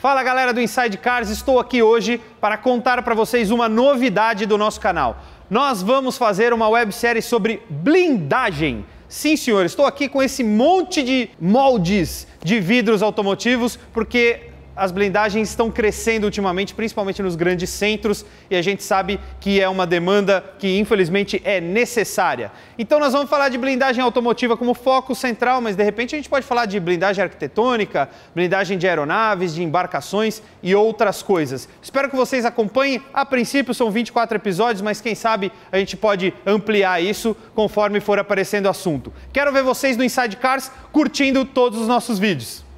Fala galera do Inside Cars, estou aqui hoje para contar para vocês uma novidade do nosso canal. Nós vamos fazer uma websérie sobre blindagem. Sim, senhor, estou aqui com esse monte de moldes de vidros automotivos, porque as blindagens estão crescendo ultimamente, principalmente nos grandes centros, e a gente sabe que é uma demanda que infelizmente é necessária. Então nós vamos falar de blindagem automotiva como foco central, mas de repente a gente pode falar de blindagem arquitetônica, blindagem de aeronaves, de embarcações e outras coisas. Espero que vocês acompanhem. A princípio são 24 episódios, mas quem sabe a gente pode ampliar isso conforme for aparecendo o assunto. Quero ver vocês no Inside Cars curtindo todos os nossos vídeos.